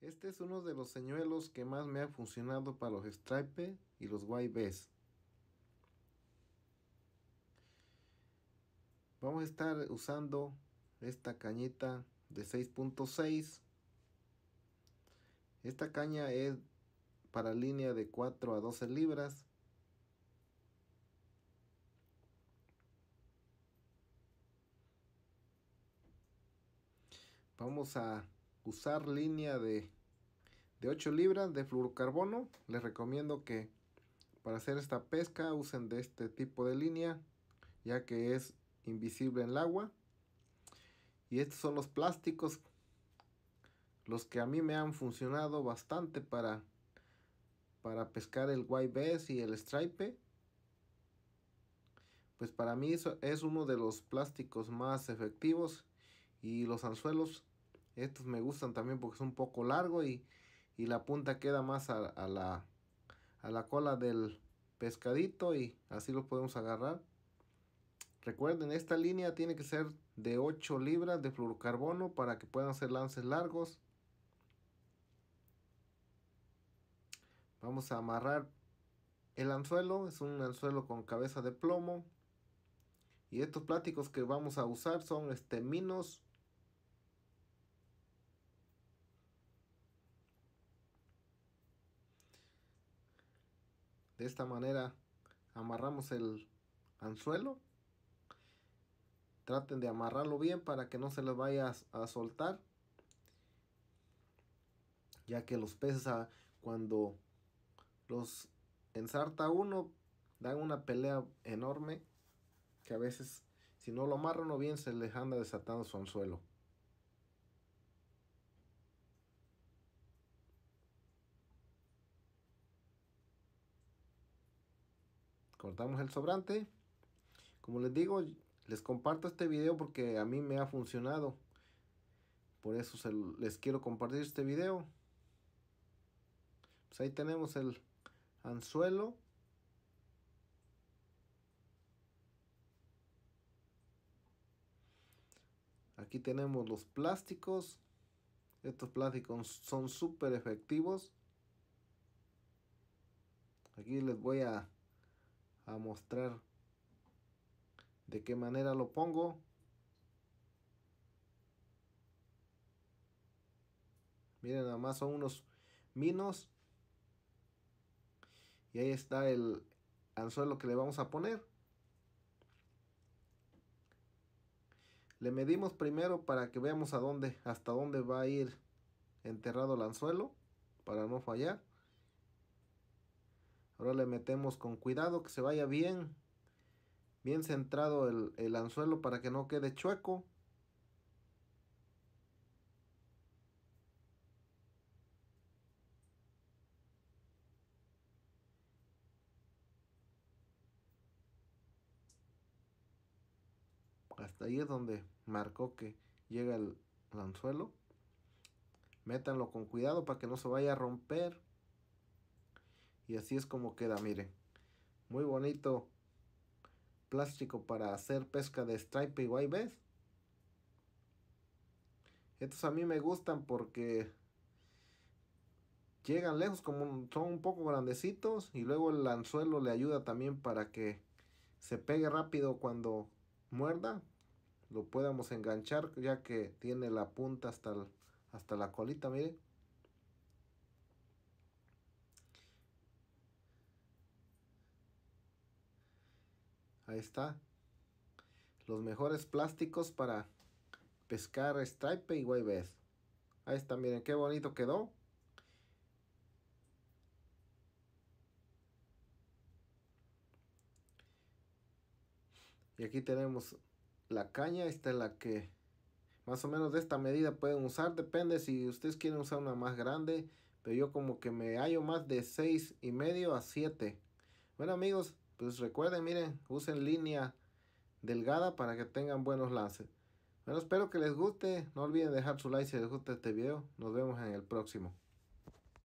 Este es uno de los señuelos que más me ha funcionado para los stripe y los YBs. Vamos a estar usando esta cañita de 6.6. Esta caña es para línea de 4 a 12 libras. Vamos a usar línea de, de 8 libras de fluorocarbono, les recomiendo que para hacer esta pesca usen de este tipo de línea, ya que es invisible en el agua. Y estos son los plásticos, los que a mí me han funcionado bastante para, para pescar el white bass y el stripe. Pues para mí eso es uno de los plásticos más efectivos y los anzuelos estos me gustan también porque es un poco largo y, la punta queda más a, la, cola del pescadito y así los podemos agarrar. Recuerden, esta línea tiene que ser de 8 libras de fluorocarbono para que puedan ser lances largos. Vamos a amarrar el anzuelo, es un anzuelo con cabeza de plomo. Y estos plásticos que vamos a usar son este minos De esta manera amarramos el anzuelo. Traten de amarrarlo bien para que no se les vaya a, soltar. Ya que los peces ah, cuando los ensarta uno dan una pelea enorme que a veces si no lo amarran o bien se les anda desatando su anzuelo. cortamos el sobrante como les digo les comparto este video porque a mí me ha funcionado por eso les quiero compartir este video pues ahí tenemos el anzuelo aquí tenemos los plásticos estos plásticos son súper efectivos aquí les voy a a mostrar de qué manera lo pongo. Miren, nada más son unos minos. Y ahí está el anzuelo que le vamos a poner. Le medimos primero para que veamos a dónde, hasta dónde va a ir enterrado el anzuelo, para no fallar. Ahora le metemos con cuidado que se vaya bien. Bien centrado el, anzuelo para que no quede chueco. Hasta ahí es donde marcó que llega el, el anzuelo. Métanlo con cuidado para que no se vaya a romper. Y así es como queda, miren. Muy bonito. Plástico para hacer pesca de stripe y ves. Estos a mí me gustan porque llegan lejos como son un poco grandecitos y luego el anzuelo le ayuda también para que se pegue rápido cuando muerda lo podamos enganchar ya que tiene la punta hasta, hasta la colita miren Ahí está. Los mejores plásticos para pescar stripe y wave. Ahí está, miren qué bonito quedó. Y aquí tenemos la caña, esta es la que más o menos de esta medida pueden usar, depende si ustedes quieren usar una más grande, pero yo como que me hallo más de 6 y medio a 7. Bueno amigos, pues recuerden, miren, usen línea delgada para que tengan buenos lances. Bueno, espero que les guste. No olviden dejar su like si les gusta este video. Nos vemos en el próximo.